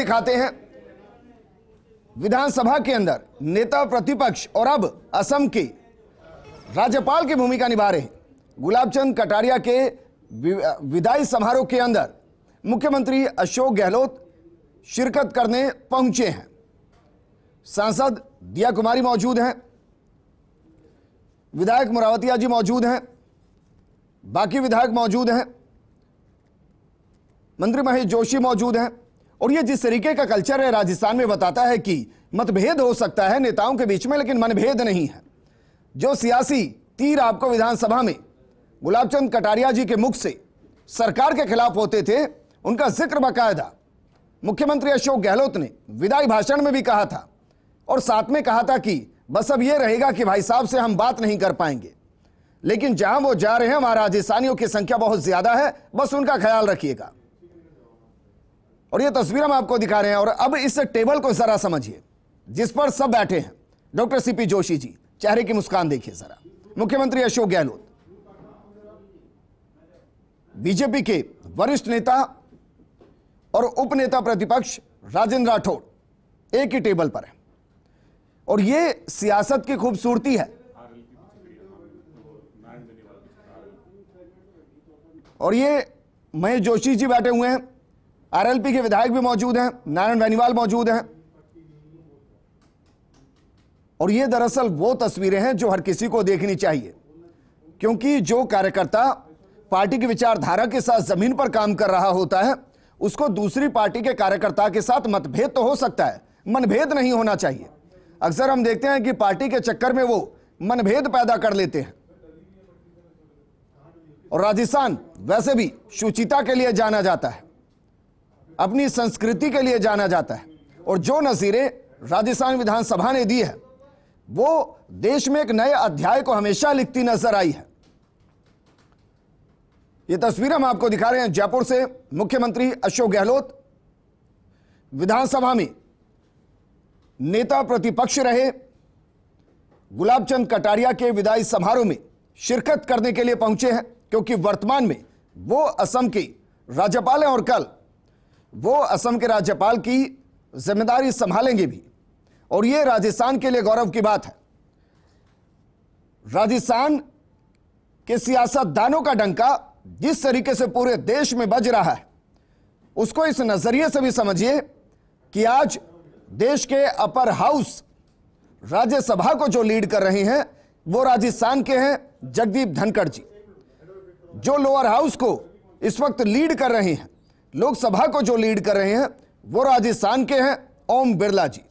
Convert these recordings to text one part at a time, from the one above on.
दिखाते हैं विधानसभा के अंदर नेता प्रतिपक्ष और अब असम के राज्यपाल की भूमिका निभा रहे गुलाबचंद गुलाब चंद कटारिया के विदाई समारोह के अंदर मुख्यमंत्री अशोक गहलोत शिरकत करने पहुंचे हैं सांसद दिया कुमारी मौजूद हैं विधायक मुरावतिया जी मौजूद हैं बाकी विधायक मौजूद हैं मंत्री महेश जोशी मौजूद हैं और ये जिस तरीके का कल्चर है राजस्थान में बताता है कि मतभेद हो सकता है नेताओं के बीच में लेकिन मनभेद नहीं है जो सियासी तीर आपको विधानसभा में गुलाब चंद कटारिया जी के मुख से सरकार के खिलाफ होते थे उनका जिक्र बाकायदा मुख्यमंत्री अशोक गहलोत ने विदाई भाषण में भी कहा था और साथ में कहा था कि बस अब यह रहेगा कि भाई साहब से हम बात नहीं कर पाएंगे लेकिन जहां वो जा रहे हैं वहां राजस्थानियों की संख्या बहुत ज्यादा है बस उनका ख्याल रखिएगा और ये तस्वीर हम आपको दिखा रहे हैं और अब इस टेबल को ज़रा समझिए जिस पर सब बैठे हैं डॉक्टर सीपी जोशी जी चेहरे की मुस्कान देखिए जरा मुख्यमंत्री अशोक गहलोत बीजेपी के वरिष्ठ नेता और उपनेता प्रतिपक्ष राजेंद्र राठौड़ एक ही टेबल पर है और ये सियासत की खूबसूरती है और ये महेश जोशी जी बैठे हुए हैं आरएलपी के विधायक भी मौजूद हैं नारायण वैनीवाल मौजूद हैं और ये दरअसल वो तस्वीरें हैं जो हर किसी को देखनी चाहिए क्योंकि जो कार्यकर्ता पार्टी की विचारधारा के साथ जमीन पर काम कर रहा होता है उसको दूसरी पार्टी के कार्यकर्ता के साथ मतभेद तो हो सकता है मनभेद नहीं होना चाहिए अक्सर हम देखते हैं कि पार्टी के चक्कर में वो मनभेद पैदा कर लेते हैं और राजस्थान वैसे भी शुचिता के लिए जाना जाता है अपनी संस्कृति के लिए जाना जाता है और जो नज़ीरें राजस्थान विधानसभा ने दी है वो देश में एक नए अध्याय को हमेशा लिखती नजर आई है ये तस्वीर हम आपको दिखा रहे हैं जयपुर से मुख्यमंत्री अशोक गहलोत विधानसभा में नेता प्रतिपक्ष रहे गुलाब चंद कटारिया के विदाई समारोह में शिरकत करने के लिए पहुंचे हैं क्योंकि वर्तमान में वो असम के राज्यपाल हैं और कल वो असम के राज्यपाल की जिम्मेदारी संभालेंगे भी और ये राजस्थान के लिए गौरव की बात है राजस्थान के सियासतदानों का डंका जिस तरीके से पूरे देश में बज रहा है उसको इस नजरिए से भी समझिए कि आज देश के अपर हाउस राज्यसभा को जो लीड कर रहे हैं वो राजस्थान के हैं जगदीप धनखड़ जी जो लोअर हाउस को इस वक्त लीड कर रहे हैं लोकसभा को जो लीड कर रहे हैं वो राजस्थान के हैं ओम बिरला जी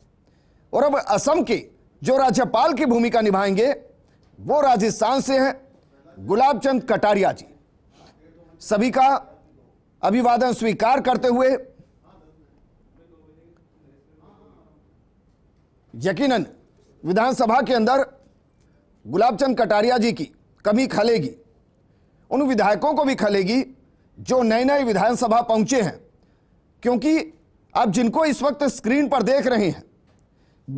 और अब असम के जो राज्यपाल की भूमिका निभाएंगे वो राजस्थान से हैं गुलाब चंद कटारिया जी सभी का अभिवादन स्वीकार करते हुए यकीनन विधानसभा के अंदर गुलाबचंद कटारिया जी की कमी खलेगी उन विधायकों को भी खलेगी जो नए नए विधानसभा पहुंचे हैं क्योंकि आप जिनको इस वक्त स्क्रीन पर देख रहे हैं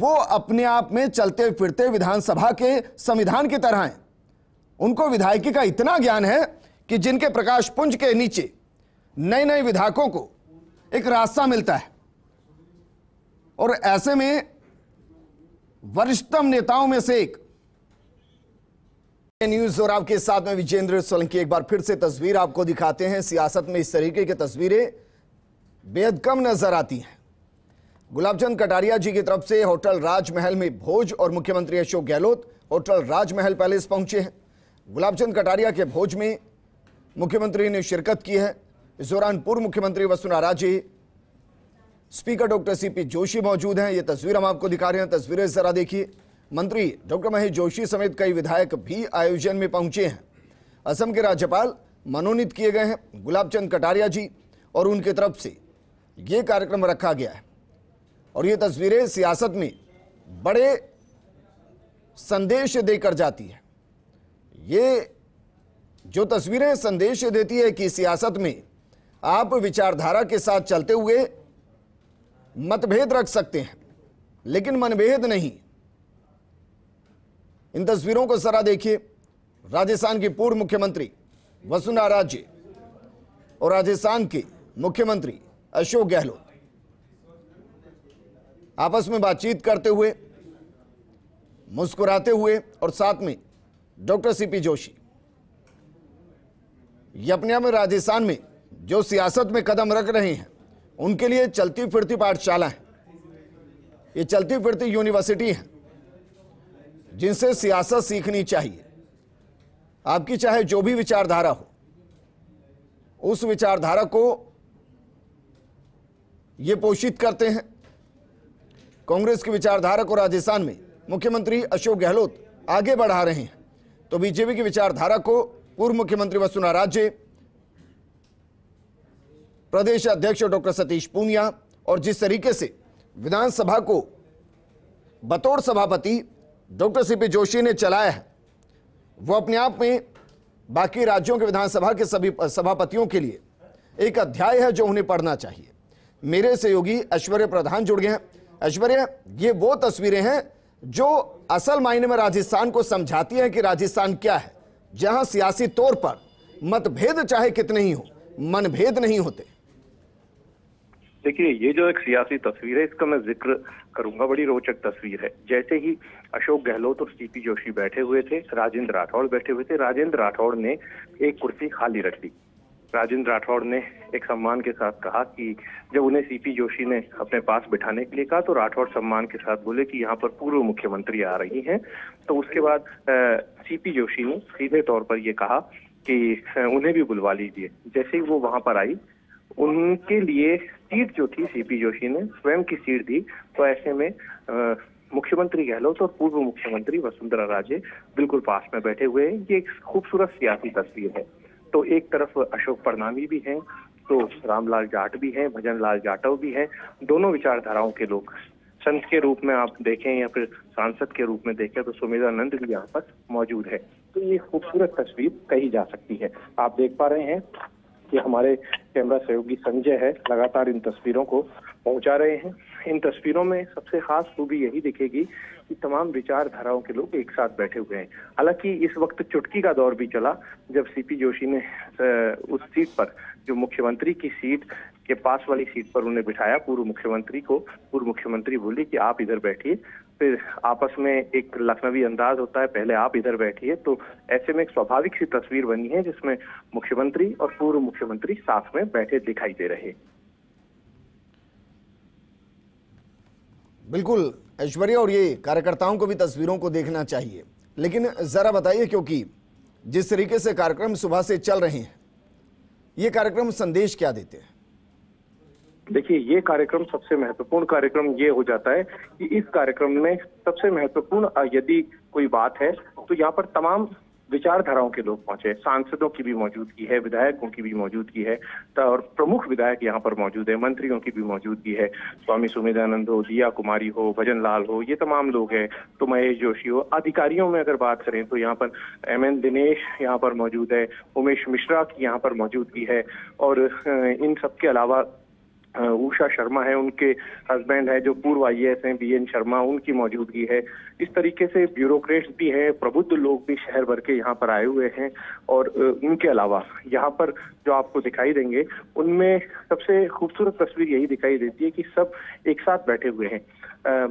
वो अपने आप में चलते फिरते विधानसभा के संविधान की तरह हैं उनको विधायकी का इतना ज्ञान है कि जिनके प्रकाश पुंज के नीचे नए नए विधायकों को एक रास्ता मिलता है और ऐसे में वरिष्ठतम नेताओं में से एक न्यूज और आपके साथ में विजेंद्र सोलंकी एक बार फिर से तस्वीर आपको दिखाते हैं सियासत में इस तरीके की तस्वीरें बेहद कम नजर आती हैं गुलाबचंद कटारिया जी की तरफ से होटल राजमहल में भोज और मुख्यमंत्री अशोक गहलोत होटल राजमहल पैलेस पहुंचे हैं गुलाबचंद कटारिया के भोज में मुख्यमंत्री ने शिरकत की है इस दौरान पूर्व मुख्यमंत्री Vasundhara Raje speaker doctor C Joshi मौजूद हैं ये तस्वीर हम आपको दिखा रहे हैं तस्वीरें जरा देखिए मंत्री डॉक्टर महेश जोशी समेत कई विधायक भी आयोजन में पहुंचे हैं असम के राज्यपाल मनोनीत किए गए हैं गुलाब चंद कटारिया जी और उनके तरफ से ये कार्यक्रम रखा गया है और ये तस्वीरें सियासत में बड़े संदेश देकर जाती है ये जो तस्वीरें संदेश देती है कि सियासत में आप विचारधारा के साथ चलते हुए मतभेद रख सकते हैं लेकिन मनभेद नहीं इन तस्वीरों को सरा देखिए राजस्थान की पूर्व मुख्यमंत्री वसुंधरा राजे और राजस्थान के मुख्यमंत्री अशोक गहलोत आपस में बातचीत करते हुए मुस्कुराते हुए और साथ में डॉक्टर सीपी जोशी ये अपने आप में राजस्थान में जो सियासत में कदम रख रहे हैं उनके लिए चलती फिरती पाठशाला है ये चलती फिरती यूनिवर्सिटी है जिनसे सियासत सीखनी चाहिए आपकी चाहे जो भी विचारधारा हो उस विचारधारा को ये पोषित करते हैं कांग्रेस की विचारधारा को राजस्थान में मुख्यमंत्री अशोक गहलोत आगे बढ़ा रहे हैं तो बीजेपी की विचारधारा को पूर्व मुख्यमंत्री वसुंधरा राजे प्रदेश अध्यक्ष डॉक्टर सतीश पूनिया और जिस तरीके से विधानसभा को बतौर सभापति डॉक्टर सीपी जोशी ने चलाया है वो अपने आप में बाकी राज्यों के विधानसभा के सभी सभापतियों के लिए एक अध्याय है जो उन्हें पढ़ना चाहिए मेरे सहयोगी ऐश्वर्य प्रधान जुड़ गए हैं ऐश्वर्य ये वो तस्वीरें हैं जो असल मायने में राजस्थान को समझाती हैं कि राजस्थान क्या है जहां सियासी तौर पर मतभेद चाहे कितने ही हो मनभेद नहीं होते देखिए ये जो एक सियासी तस्वीर है इसका मैं जिक्र करूंगा बड़ी रोचक तस्वीर है जैसे ही अशोक गहलोत और सीपी जोशी बैठे हुए थे राजेंद्र राठौड़ बैठे हुए थे राजेंद्र राठौड़ ने एक कुर्सी खाली रख दी राजेंद्र राठौड़ ने एक सम्मान के साथ कहा कि जब उन्हें सीपी जोशी ने अपने पास बिठाने के लिए कहा तो राठौड़ सम्मान के साथ बोले कि यहाँ पर पूर्व मुख्यमंत्री आ रही हैं तो उसके बाद सीपी जोशी ने सीधे तौर पर ये कहा कि उन्हें भी बुलवा लीजिए जैसे ही वो वहां पर आई उनके लिए सीट जो थी सीपी जोशी ने स्वयं की सीट दी तो ऐसे में मुख्यमंत्री गहलोत और पूर्व मुख्यमंत्री वसुंधरा राजे बिल्कुल पास में बैठे हुए हैं ये एक खूबसूरत सियासी तस्वीर है तो एक तरफ अशोक परनामी भी हैं तो रामलाल जाट भी हैं भजन लाल जाटव भी हैं दोनों विचारधाराओं के लोग संत के रूप में आप देखें या फिर सांसद के रूप में देखें तो सुमेधानंद भी यहाँ पर मौजूद है तो ये खूबसूरत तस्वीर कही जा सकती है आप देख पा रहे हैं ये हमारे कैमरा सहयोगी संजय है लगातार इन तस्वीरों को पहुंचा रहे हैं इन तस्वीरों में सबसे खास खूबी तो यही दिखेगी कि तमाम विचारधाराओं के लोग एक साथ बैठे हुए हैं हालांकि इस वक्त चुटकी का दौर भी चला जब सीपी जोशी ने उस सीट पर जो मुख्यमंत्री की सीट के पास वाली सीट पर उन्हें बिठाया पूर्व मुख्यमंत्री को पूर्व मुख्यमंत्री बोली कि आप इधर बैठिए फिर आपस में एक लखनवी अंदाज होता है पहले आप इधर बैठिए तो ऐसे में एक स्वाभाविक सी तस्वीर बनी है जिसमें मुख्यमंत्री और पूर्व मुख्यमंत्री साथ में बैठे दिखाई दे रहे बिल्कुल ऐश्वर्या और ये कार्यकर्ताओं को भी तस्वीरों को देखना चाहिए लेकिन जरा बताइए क्योंकि जिस तरीके से कार्यक्रम सुबह से चल रहे हैं ये कार्यक्रम संदेश क्या देते हैं देखिए ये कार्यक्रम सबसे महत्वपूर्ण कार्यक्रम ये हो जाता है कि इस कार्यक्रम में सबसे महत्वपूर्ण यदि कोई बात है तो यहाँ पर तमाम विचारधाराओं के लोग पहुंचे सांसदों की भी मौजूदगी है विधायकों की भी मौजूदगी है और प्रमुख विधायक यहाँ पर मौजूद है मंत्रियों की भी मौजूदगी है स्वामी सुमेधानंद हो दिया कुमारी हो भजन लाल हो ये तमाम लोग हैं तो महेश जोशी हो अधिकारियों में अगर बात करें तो यहाँ पर एम एन दिनेश यहाँ पर मौजूद है उमेश मिश्रा की यहाँ पर मौजूदगी है और इन सबके अलावा उषा शर्मा है उनके हस्बैंड है जो पूर्व आई एस है बी एन शर्मा उनकी मौजूदगी है इस तरीके से ब्यूरोक्रेट्स भी हैं प्रबुद्ध लोग भी शहर भर के यहाँ पर आए हुए हैं और उनके अलावा यहाँ पर जो आपको दिखाई देंगे उनमें सबसे खूबसूरत तस्वीर यही दिखाई देती है कि सब एक साथ बैठे हुए हैं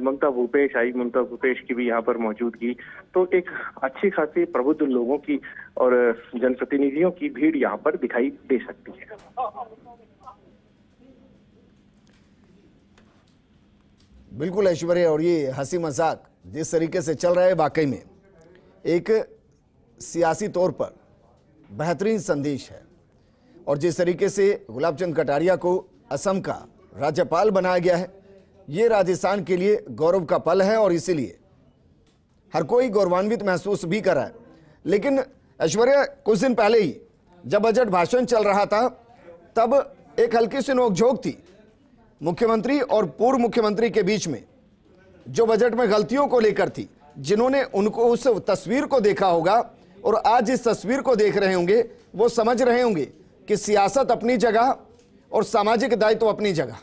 ममता भूपेश आई ममता भूपेश की भी यहाँ पर मौजूदगी तो एक अच्छी खासी प्रबुद्ध लोगों की और जनप्रतिनिधियों की भीड़ यहाँ पर दिखाई दे सकती है बिल्कुल ऐश्वर्या और ये हंसी मजाक जिस तरीके से चल रहा है वाकई में एक सियासी तौर पर बेहतरीन संदेश है और जिस तरीके से गुलाब चंद कटारिया को असम का राज्यपाल बनाया गया है ये राजस्थान के लिए गौरव का पल है और इसीलिए हर कोई गौरवान्वित महसूस भी कर रहा है लेकिन ऐश्वर्या कुछ दिन पहले ही जब बजट भाषण चल रहा था तब एक हल्की सी नोकझोंक थी मुख्यमंत्री और पूर्व मुख्यमंत्री के बीच में जो बजट में गलतियों को लेकर थी जिन्होंने उनको उस तस्वीर को देखा होगा और आज इस तस्वीर को देख रहे होंगे वो समझ रहे होंगे कि सियासत अपनी जगह और सामाजिक दायित्व तो अपनी जगह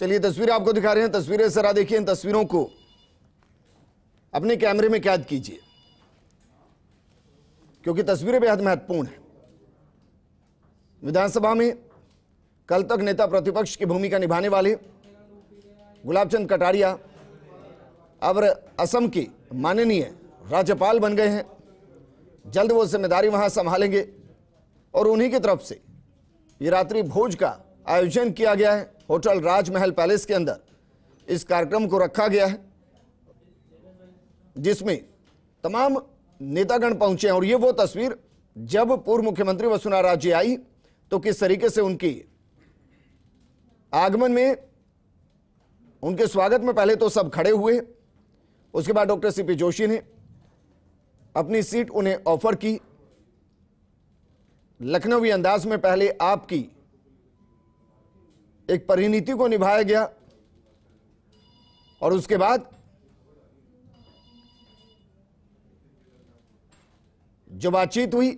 चलिए तस्वीर आपको दिखा रहे हैं तस्वीरें जरा देखिए इन तस्वीरों को अपने कैमरे में कैद कीजिए क्योंकि तस्वीरें बेहद महत्वपूर्ण हैं विधानसभा में कल तक नेता प्रतिपक्ष की भूमिका निभाने वाले गुलाब चंद कटारिया अब असम के माननीय राज्यपाल बन गए हैं जल्द वो जिम्मेदारी वहां संभालेंगे और उन्हीं की तरफ से ये रात्रि भोज का आयोजन किया गया है होटल राजमहल पैलेस के अंदर इस कार्यक्रम को रखा गया है जिसमें तमाम नेतागण पहुंचे और ये वो तस्वीर जब पूर्व मुख्यमंत्री वसुंधरा राजे आई तो किस तरीके से उनकी आगमन में उनके स्वागत में पहले तो सब खड़े हुए उसके बाद डॉक्टर सीपी जोशी ने अपनी सीट उन्हें ऑफर की लखनवी अंदाज में पहले आपकी एक परिणीति को निभाया गया और उसके बाद जो बातचीत हुई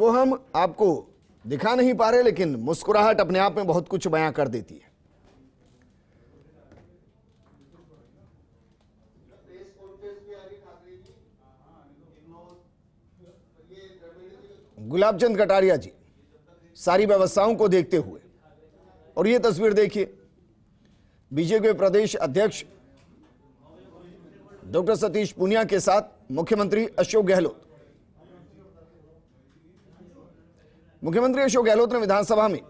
वो हम आपको दिखा नहीं पा रहे लेकिन मुस्कुराहट अपने आप में बहुत कुछ बयां कर देती है गुलाब चंद कटारिया जी सारी व्यवस्थाओं को देखते हुए और ये तस्वीर देखिए बीजेपी प्रदेश अध्यक्ष डॉक्टर सतीश पुनिया के साथ मुख्यमंत्री अशोक गहलोत मुख्यमंत्री अशोक गहलोत ने विधानसभा में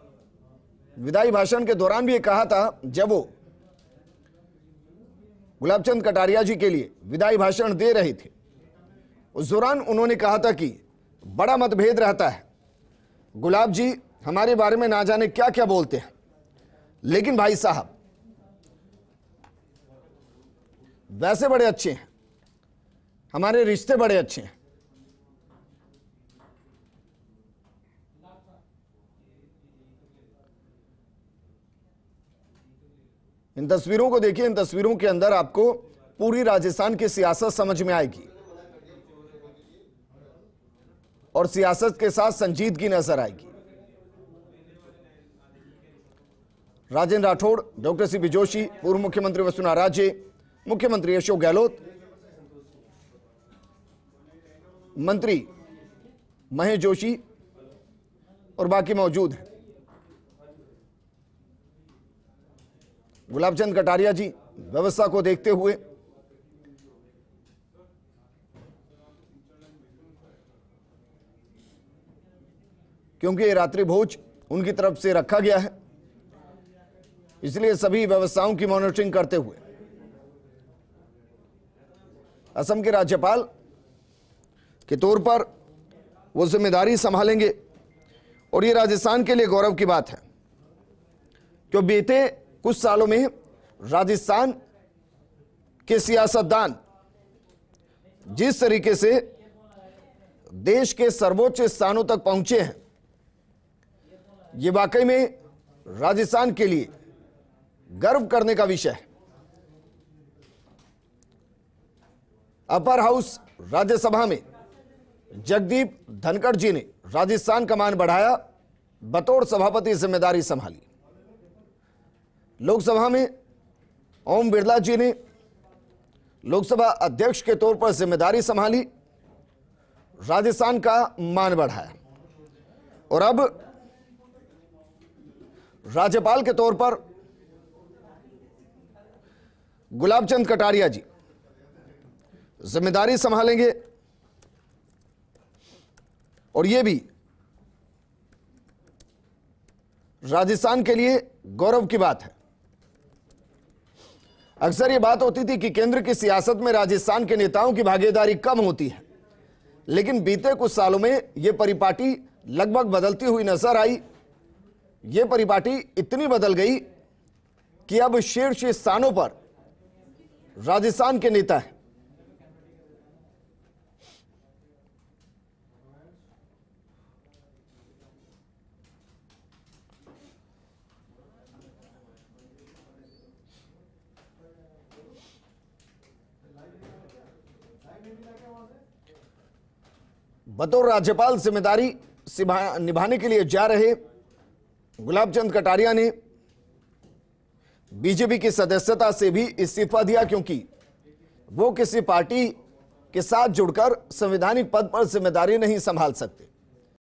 विदाई भाषण के दौरान भी कहा था जब वो गुलाबचंद कटारिया जी के लिए विदाई भाषण दे रहे थे उस दौरान उन्होंने कहा था कि बड़ा मतभेद रहता है गुलाब जी हमारे बारे में ना जाने क्या क्या बोलते हैं लेकिन भाई साहब वैसे बड़े अच्छे हैं हमारे रिश्ते बड़े अच्छे हैं इन तस्वीरों को देखिए इन तस्वीरों के अंदर आपको पूरी राजस्थान की सियासत समझ में आएगी और सियासत के साथ संजीदगी नजर आएगी राजेंद्र राठौड़ डॉक्टर सी जोशी पूर्व मुख्यमंत्री वसुना राजे मुख्यमंत्री अशोक गहलोत मंत्री महेश जोशी और बाकी मौजूद हैं गुलाबचंद कटारिया जी व्यवस्था को देखते हुए क्योंकि रात्रि भोज उनकी तरफ से रखा गया है इसलिए सभी व्यवस्थाओं की मॉनिटरिंग करते हुए असम के राज्यपाल के तौर पर वो जिम्मेदारी संभालेंगे और ये राजस्थान के लिए गौरव की बात है क्यों बीते कुछ सालों में राजस्थान के सियासतदान जिस तरीके से देश के सर्वोच्च स्थानों तक पहुंचे हैं ये वाकई में राजस्थान के लिए गर्व करने का विषय है अपर हाउस राज्यसभा में जगदीप धनखड़ जी ने राजस्थान कमान बढ़ाया बतौर सभापति जिम्मेदारी संभाली लोकसभा में ओम बिरला जी ने लोकसभा अध्यक्ष के तौर पर जिम्मेदारी संभाली राजस्थान का मान बढ़ाया और अब राज्यपाल के तौर पर गुलाब चंद कटारिया जी जिम्मेदारी संभालेंगे और ये भी राजस्थान के लिए गौरव की बात है अक्सर यह बात होती थी कि केंद्र की सियासत में राजस्थान के नेताओं की भागीदारी कम होती है लेकिन बीते कुछ सालों में यह परिपाटी लगभग बदलती हुई नजर आई यह परिपाटी इतनी बदल गई कि अब शीर्ष स्थानों पर राजस्थान के नेता हैं बतौर राज्यपाल जिम्मेदारी निभाने के लिए जा रहे गुलाब चंद कटारिया ने बीजेपी की सदस्यता से भी इस्तीफा दिया क्योंकि वो किसी पार्टी के साथ जुड़कर संवैधानिक पद पर जिम्मेदारी नहीं संभाल सकते